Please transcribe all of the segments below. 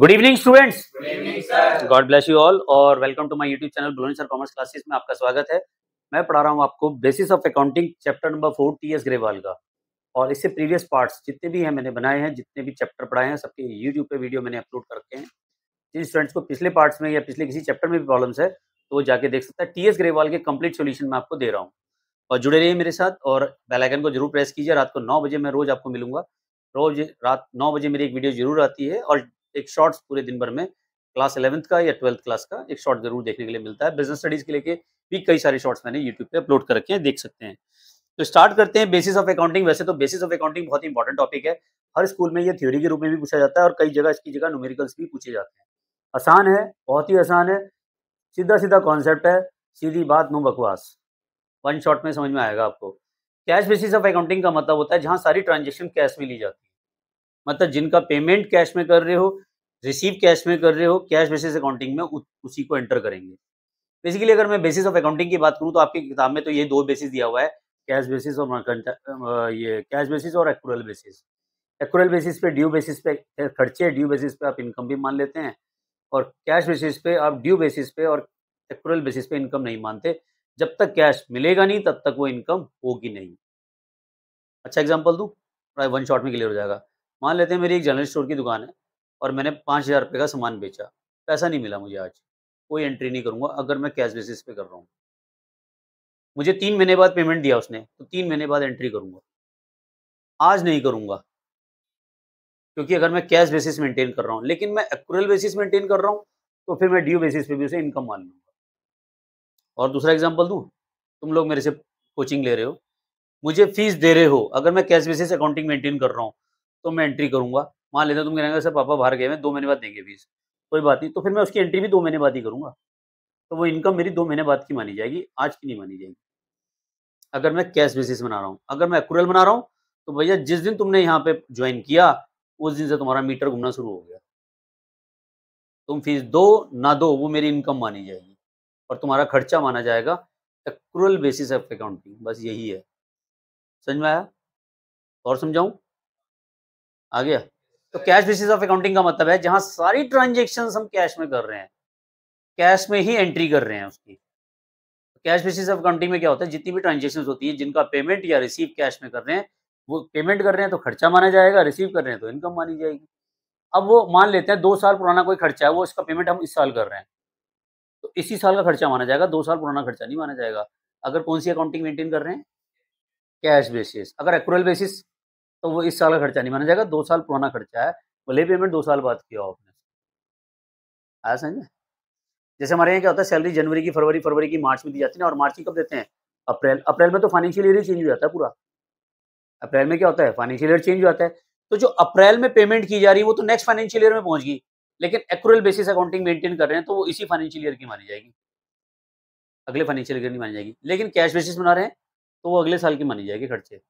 good evening students God bless you all और welcome to my YouTube channel ब्लोनी sir commerce classes में आपका स्वागत है मैं पढ़ा रहा हूँ आपको basis of accounting chapter number four T S Grewal का और इससे प्रीवियस पार्ट्स जितने भी हैं मैंने बनाए हैं जितने भी चैप्टर पढ़ाए हैं सबके यूट्यूब पे वीडियो मैंने अपलोड करके हैं जिन स्टूडेंट्स को पिछले पार्ट्स में या पिछले किसी चैप्टर में भी प्रॉब्लम्स है तो वो जाके देख सकता है टी एस ग्रेवाल के कंप्लीट सोल्यूशन मैं आपको दे रहा हूँ और जुड़े रहिए मेरे साथ और बेलाइकन को जरूर प्रेस कीजिए रात को नौ बजे मैं रोज आपको मिलूंगा रोज रात नौ बजे मेरी एक वीडियो जरूर आती है और एक शॉर्ट्स पूरे दिन भर में क्लास इलेवंथ का या ट्वेल्थ क्लास का एक शॉर्ट जरूर देखने के लिए मिलता है बिजनेस स्टडीज के लेके भी कई सारे शॉर्ट्स मैंने यूट्यूब पे अपलोड कर रखे हैं देख सकते हैं तो स्टार्ट करते हैं बेसिस ऑफ अकाउंटिंग वैसे तो बेसिस ऑफ अकाउंटिंग बहुत ही इंपॉर्टेंट टॉपिक है हर स्कूल में ये थ्योरी के रूप में भी पूछा जाता है और कई जगह इसकी जगह न्यूमेरिकल्स भी पूछे जाते हैं आसान है बहुत ही आसान है सीधा सीधा कॉन्सेप्ट है सीधी बात नो बकवास वन शॉट में समझ में आएगा आपको कैश बेसिस ऑफ अकाउंटिंग का मतलब होता है जहाँ सारी ट्रांजेक्शन कैश में ली जाती है मतलब जिनका पेमेंट कैश में कर रहे हो रिसीव कैश में कर रहे हो कैश बेसिस अकाउंटिंग में उसी को एंटर करेंगे बेसिकली अगर मैं बेसिस ऑफ अकाउंटिंग की बात करूँ तो आपकी किताब में तो ये दो बेसिस दिया हुआ है कैश बेसिस और ये कैश बेसिस और एक्चुअल बेसिस एक्चुअल बेसिस पे ड्यू बेसिस पे खर्चे ड्यू बेसिस पे आप इनकम भी मान लेते हैं और कैश बेसिस पे आप ड्यू बेसिस पे और एक्चुअल बेसिस पे इनकम नहीं मानते जब तक कैश मिलेगा नहीं तब तक वो इनकम होगी नहीं अच्छा एग्जाम्पल दूँ वन शॉट में क्लियर हो जाएगा मान लेते हैं मेरी एक जनरल स्टोर की दुकान है और मैंने पाँच हज़ार रुपये का सामान बेचा पैसा नहीं मिला मुझे आज कोई एंट्री नहीं करूँगा अगर मैं कैश बेसिस पे कर रहा हूँ मुझे तीन महीने बाद पेमेंट दिया उसने तो तीन महीने बाद एंट्री करूँगा आज नहीं करूँगा क्योंकि अगर मैं कैश बेसिस मेंटेन कर रहा हूँ लेकिन मैं एक्चुअल बेसिस मेंटेन कर रहा हूँ तो फिर मैं ड्यू बेसिस पे भी उसे इनकम मान लूँगा और दूसरा एग्जाम्पल दूँ तुम लोग मेरे से कोचिंग ले रहे हो मुझे फीस दे रहे हो अगर मैं कैश बेसिस अकाउंटिंग मेंटेन कर रहा हूँ तो मैं एंट्री करूँगा मान लेते तुम कहेंगे सर पापा बाहर गए हैं दो महीने बाद देंगे फीस कोई बात नहीं तो फिर मैं उसकी एंट्री भी दो महीने बाद ही करूँगा तो वो इनकम मेरी दो महीने बाद की मानी जाएगी आज की नहीं मानी जाएगी अगर मैं कैश बेसिस बना रहा हूँ अगर मैं एक्रूरल बना रहा हूँ तो भैया जिस दिन तुमने यहाँ पे ज्वाइन किया उस दिन से तुम्हारा मीटर घूमना शुरू हो गया तुम फीस दो ना दो वो मेरी इनकम मानी जाएगी और तुम्हारा खर्चा माना जाएगा एक्रूरल बेसिस ऑफ अकाउंटिंग बस यही है समझ में आया और समझाऊ आ गया तो कैश बेसिस ऑफ अकाउंटिंग का मतलब है जहां सारी ट्रांजेक्शन हम कैश में कर रहे हैं कैश में ही एंट्री कर रहे हैं उसकी कैश बेसिस ऑफ अकाउंटिंग में क्या होता है जितनी भी ट्रांजेक्शन होती है जिनका पेमेंट या रिसीव कैश में कर रहे हैं वो पेमेंट कर रहे हैं तो खर्चा माना जाएगा रिसीव कर रहे हैं तो इनकम मानी जाएगी अब वो मान लेते हैं दो साल पुराना कोई खर्चा है वो इसका पेमेंट हम इस साल कर रहे हैं तो इसी साल का खर्चा माना जाएगा दो साल पुराना खर्चा नहीं माना जाएगा अगर कौन सी अकाउंटिंग मेंटेन कर रहे हैं कैश बेसिस अगर एक्रूअल बेसिस तो वो इस साल का खर्चा नहीं माना जाएगा दो साल पुराना खर्चा है भले पेमेंट दो साल बाद किया आपने आया समझ जैसे हमारे यहाँ क्या होता है सैलरी जनवरी की फरवरी फरवरी की मार्च में दी जाती है और मार्च की कब देते हैं अप्रैल अप्रैल में तो फाइनेंशियल ईयर ही चेंज हो जाता है पूरा अप्रैल में क्या होता है फाइनेंशियल ईयर चेंज हो जाता है तो जो अप्रैल में पेमेंट की जा रही है वो तो नेक्स्ट फाइनेंशियल ईयर में पहुंच गई लेकिन एक्रूअल बेसिस अकाउंटिंग मेंटेन कर रहे हैं तो वो इसी फाइनेंशियल ईयर की मानी जाएगी अगले फाइनेंशियल ईयर की मानी जाएगी लेकिन कैश बेसिस बना रहे हैं तो वो अगले साल की मानी जाएगी खर्चे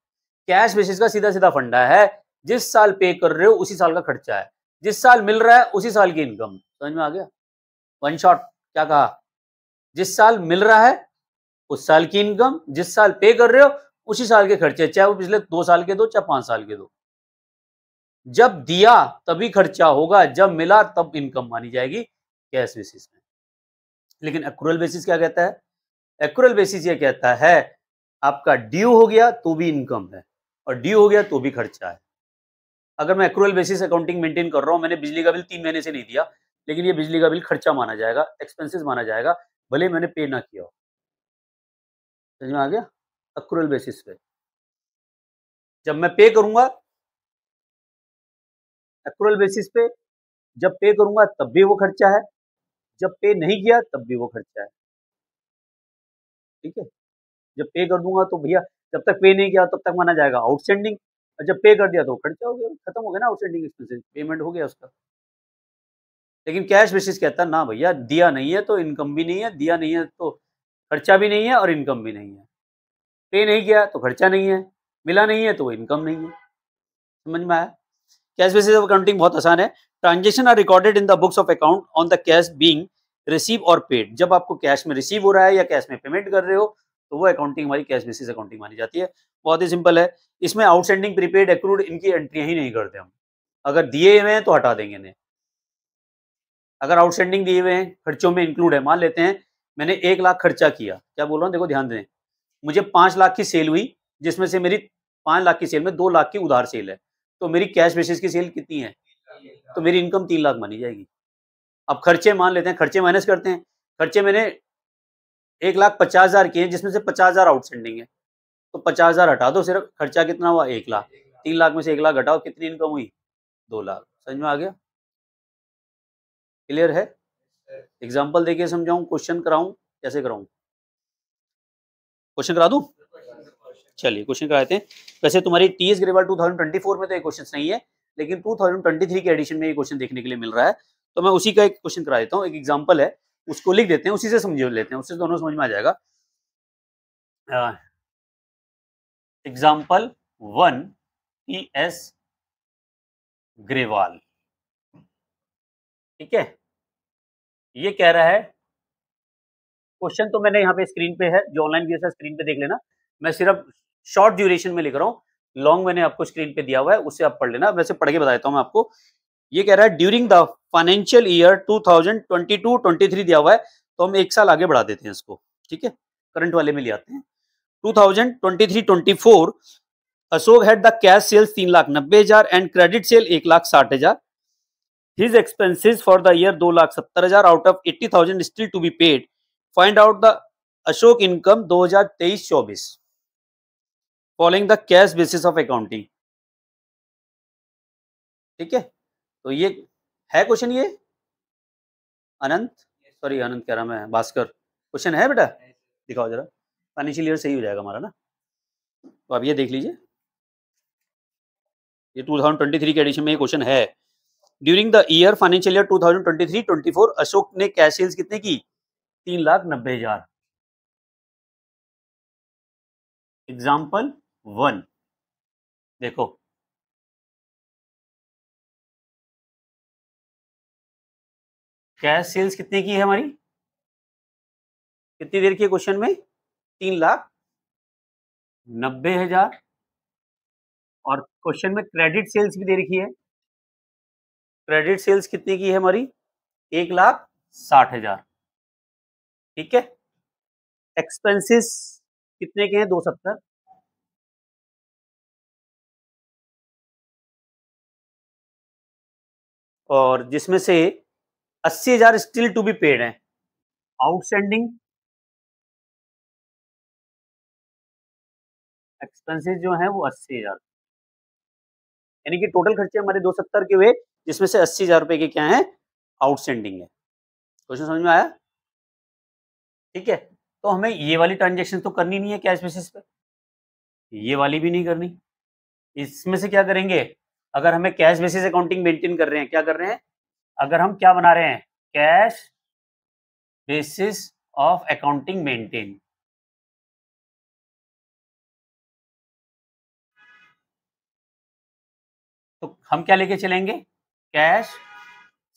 कैश बेसिस का सीधा सीधा फंडा है जिस साल पे कर रहे हो उसी साल का खर्चा है जिस साल मिल रहा है उसी साल की इनकम समझ में आ गया वन शॉट क्या कहा जिस साल मिल रहा है उस साल की इनकम जिस साल पे कर रहे हो उसी साल के खर्चे चाहे वो पिछले दो साल के दो चाहे पांच साल के दो जब दिया तभी खर्चा होगा जब मिला तब इनकम मानी जाएगी कैश बेसिस में लेकिन एक्रल बेसिस क्या कहता है एक्रल बेसिस ये कहता है आपका ड्यू हो गया तो भी इनकम है और ड्यू हो गया तो भी खर्चा है अगर मैं एक्रोअल बेसिस अकाउंटिंग मेंटेन कर रहा हूँ मैंने बिजली का बिल तीन महीने से नहीं दिया लेकिन ये बिजली का बिल खर्चा माना जाएगा एक्सपेंसिस माना जाएगा भले मैंने पे ना किया हो समझ में आ गया अक्रूअल बेसिस पे जब मैं पे करूंगा अक्रूअल बेसिस पे जब पे करूंगा तब भी वो खर्चा है जब पे नहीं किया तब भी वो खर्चा है ठीक है जब पे कर दूंगा तो भैया जब तक पे नहीं किया तब तक माना जाएगा आउटस्टैंडिंग और जब पे कर दिया तो खर्चा हो गया खत्म हो गया ना आउटस्टैंडिंग एक्सपेंसेस पेमेंट हो गया उसका लेकिन कैश बेसिस कहता है ना भैया दिया नहीं है तो इनकम भी नहीं है दिया नहीं है तो खर्चा भी नहीं है और इनकम भी नहीं है पे नहीं किया तो खर्चा नहीं है मिला नहीं है तो वो इनकम नहीं है समझ में आया कैश बेसिस ऑफ अकाउंटिंग बहुत आसान है transaction are recorded in the books of account on the cash being receive और पेड जब आपको कैश में रिसीव हो रहा है या कैश में पेमेंट कर रहे हो तो वो अकाउंटिंग हमारी कैश बेसिस अकाउंटिंग मानी जाती है बहुत ही सिंपल है इसमें आउटस्टैंडिंग प्रीपेड अक्रूड इनकी एंट्रियाँ ही नहीं करते हम अगर दिए हुए हैं तो हटा देंगे इन्हें अगर आउटस्टैंडिंग दिए हुए हैं खर्चों में इंक्लूड है मान लेते हैं मैंने एक लाख खर्चा किया क्या बोल रहा हूँ देखो ध्यान दें मुझे पाँच लाख की सेल हुई जिसमें से मेरी पाँच लाख की सेल में दो लाख की उधार सेल है तो मेरी कैश बेसिस की सेल कितनी है तो मेरी इनकम तीन लाख मानी जाएगी अब खर्चे मान लेते हैं खर्चे माइनस करते हैं खर्चे मैंने एक लाख पचास हजार की है जिसमें से पचास हजार आउटस्टैंडिंग है तो पचास हजार हटा दो सिर्फ खर्चा कितना हुआ एक लाख तीन लाख में से एक लाख हटाओ कितनी इनकम हुई दो लाख समझ में आ गया क्लियर है एग्जाम्पल देखिए समझाऊ क्वेश्चन कराऊ कैसे कराऊ क्वेश्चन करा दू चलिए क्वेश्चन कराते हैं वैसे तुम्हारी टी ग्रेवल टू में तो ये क्वेश्चन नहीं है लेकिन 2023 के एडिशन में ये क्वेश्चन देखने के लिए मिल रहा है तो मैं उसी का एक क्वेश्चन करा देता हूँ एक एग्जाम्पल है उसको लिख देते हैं उसी से समझ लेते हैं उससे दोनों समझ में आ जाएगा example one E S Grewal ठीक है ये कह रहा है क्वेश्चन तो मैंने यहां पे स्क्रीन पे है जो ऑनलाइन व्यू है स्क्रीन पे देख लेना मैं सिर्फ शॉर्ट ड्यूरेशन में लिख रहा हूं लॉन्ग मैंने आपको स्क्रीन पे दिया हुआ है उसे आप पढ़ लेना वैसे पढ़ के बता देता हूँ मैं आपको ये कह रहा है during the financial year two two thousand twenty twenty three दिया हुआ है तो हम एक साल आगे बढ़ा देते हैं इसको ठीक है करंट वाले में ले आते हैं twenty four Ashok had the cash sales तीन लाख नब्बे हजार एंड क्रेडिट सेल एक लाख साठ हजार his expenses for the year दो लाख सत्तर हजार out of eighty thousand still to be paid find out the Ashok income दो हजार तेईस चौबीस following the cash basis of accounting ठीक है तो ये है क्वेश्चन ये अनंत सॉरी अनंत कह रहा मैं भास्कर क्वेश्चन है बेटा दिखाओ जरा फाइनेंशियल ईयर सही हो जाएगा हमारा ना तो आप ये देख लीजिए ये 2023 के एडिशन में ये क्वेश्चन है during the year financial year 2023-24 Ashok ने कैश सेल्स कितने की तीन लाख नब्बे हजार एग्जाम्पल वन देखो कैश सेल्स कितने की है हमारी कितनी देर की क्वेश्चन में तीन लाख नब्बे हजार और क्वेश्चन में क्रेडिट सेल्स भी दे रखी है क्रेडिट सेल्स कितने की है हमारी एक लाख साठ हजार ठीक है एक्सपेंसेस कितने के हैं दो सत्तर और जिसमें से अस्सी हजार स्टिल टू बी पेड है आउटस्टैंडिंग एक्सपेंसेस जो है वो अस्सी हजार यानी कि टोटल खर्चे हमारे दो सत्तर के हुए जिसमें से अस्सी हजार रुपए के क्या है आउटस्टैंडिंग है क्वेश्चन समझ में आया ठीक है तो हमें ये वाली ट्रांजेक्शन तो करनी नहीं है कैश बेसिस पे ये वाली भी नहीं करनी इसमें से क्या करेंगे अगर हमें कैश बेसिस अकाउंटिंग मेंटेन कर रहे हैं क्या कर रहे हैं अगर हम क्या बना रहे हैं cash basis of accounting maintain तो हम क्या लेके चलेंगे कैश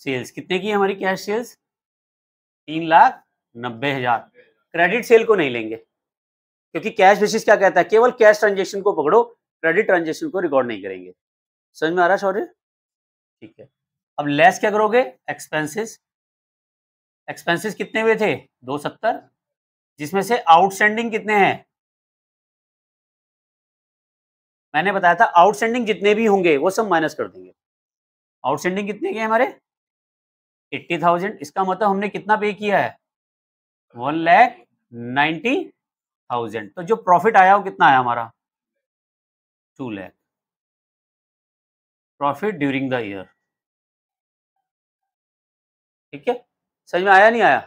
सेल्स कितने की है हमारी कैश सेल्स तीन लाख नब्बे हजार क्रेडिट सेल को नहीं लेंगे क्योंकि कैश बेसिस क्या कहता है केवल कैश ट्रांजेक्शन को पकड़ो क्रेडिट ट्रांजेक्शन को रिकॉर्ड नहीं करेंगे समझ में आ रहा है ठीक है अब लेस क्या करोगे एक्सपेंसेस एक्सपेंसेस कितने हुए थे दो सत्तर जिसमें से आउटस्टैंडिंग कितने हैं मैंने बताया था आउटस्टैंडिंग जितने भी होंगे वो सब माइनस कर देंगे आउटस्टैंडिंग कितने के हमारे एट्टी थाउजेंड इसका मतलब हमने कितना पे किया है वन लैख नाइन्टी थाउजेंड तो जो प्रॉफिट आया वो कितना आया हमारा two lakh profit during the year ठीक है समझ में आया नहीं आया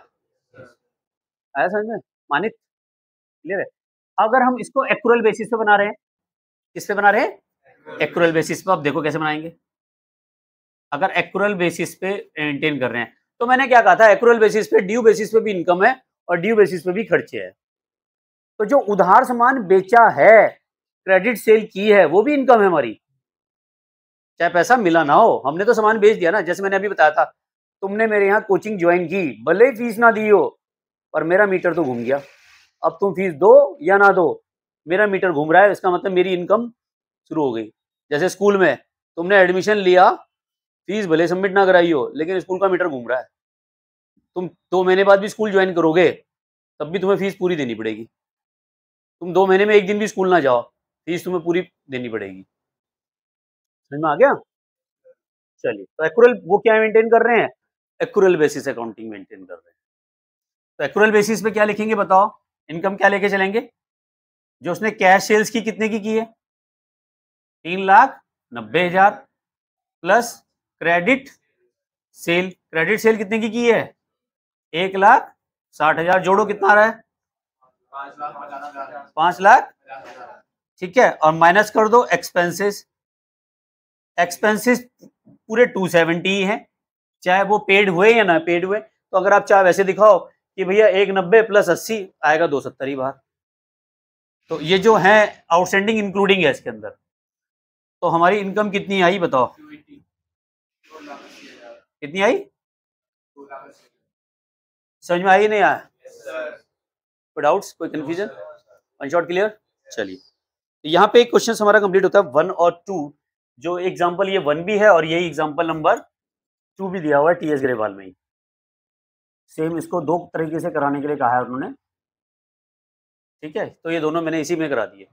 आया समझ में मानित क्लियर है अगर हम इसको एक्रूअल बेसिस पे बना रहे हैं किस पे बना रहे हैं एक्रूअल बेसिस पे आप देखो कैसे बनाएंगे अगर एक्रूअल बेसिस पे मेंटेन कर रहे हैं तो मैंने क्या कहा था एक्रूअल बेसिस पे ड्यू बेसिस पे भी इनकम है और ड्यू बेसिस पे भी खर्चे है तो जो उधार सामान बेचा है क्रेडिट सेल की है वो भी इनकम है हमारी चाहे पैसा मिला ना हो हमने तो सामान बेच दिया ना जैसे मैंने अभी बताया था तुमने मेरे यहाँ कोचिंग ज्वाइन की भले ही फीस ना दी हो पर मेरा मीटर तो घूम गया अब तुम फीस दो या ना दो मेरा मीटर घूम रहा है इसका मतलब मेरी इनकम शुरू हो गई जैसे स्कूल में तुमने एडमिशन लिया फीस भले सबमिट ना कराई हो लेकिन स्कूल का मीटर घूम रहा है तुम दो महीने बाद भी स्कूल ज्वाइन करोगे तब भी तुम्हें फीस पूरी देनी पड़ेगी तुम दो महीने में एक दिन भी स्कूल ना जाओ फीस तुम्हें पूरी देनी पड़ेगी समझ में आ गया चलिए तो एक्रूअल वो क्या मेंटेन कर रहे हैं एक्रूअल बेसिस अकाउंटिंग मेंटेन कर रहे हैं तो एक्रूअल बेसिस पे क्या लिखेंगे बताओ इनकम क्या लेके चलेंगे जो उसने कैश सेल्स की कितने की की है तीन लाख नब्बे हजार plus credit sale credit sale कितने की की है एक लाख साठ हजार जोड़ो कितना आ रहा है पांच लाख ठीक है और माइनस कर दो एक्सपेंसेस एक्सपेंसेस पूरे टू सेवेंटी ही है चाहे वो पेड हुए या ना पेड हुए तो अगर आप चाहे वैसे दिखाओ कि भैया एक नब्बे प्लस अस्सी आएगा दो सत्तर ही बाहर तो ये जो है आउटस्टैंडिंग इंक्लूडिंग है इसके अंदर तो हमारी इनकम कितनी आई बताओ कितनी आई समझ में आई नहीं आया कोई डाउट्स कोई कंफ्यूजन वन शॉट क्लियर चलिए तो यहाँ पे एक क्वेश्चन हमारा कंप्लीट होता है वन और टू जो एग्जाम्पल ये वन भी है और यही एग्जाम्पल नंबर टू भी दिया हुआ है टी एस ग्रेवाल में ही सेम इसको दो तरीके से कराने के लिए कहा है उन्होंने ठीक है तो ये दोनों मैंने इसी में करा दिए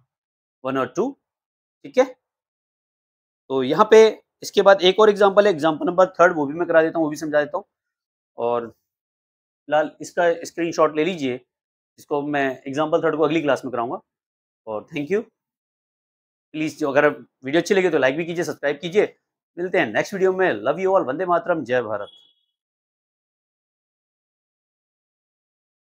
वन और टू ठीक है तो यहाँ पे इसके बाद एक और एग्जाम्पल है एग्जाम्पल नंबर थर्ड वो भी मैं करा देता हूँ वो भी समझा देता हूँ और फिलहाल इसका शॉट ले लीजिए इसको मैं एग्जाम्पल थर्ड को अगली क्लास में कराऊंगा और थैंक यू प्लीज़ अगर वीडियो अच्छी लगी तो लाइक भी कीजिए सब्सक्राइब कीजिए मिलते हैं नेक्स्ट वीडियो में लव यू ऑल वंदे मातरम जय भारत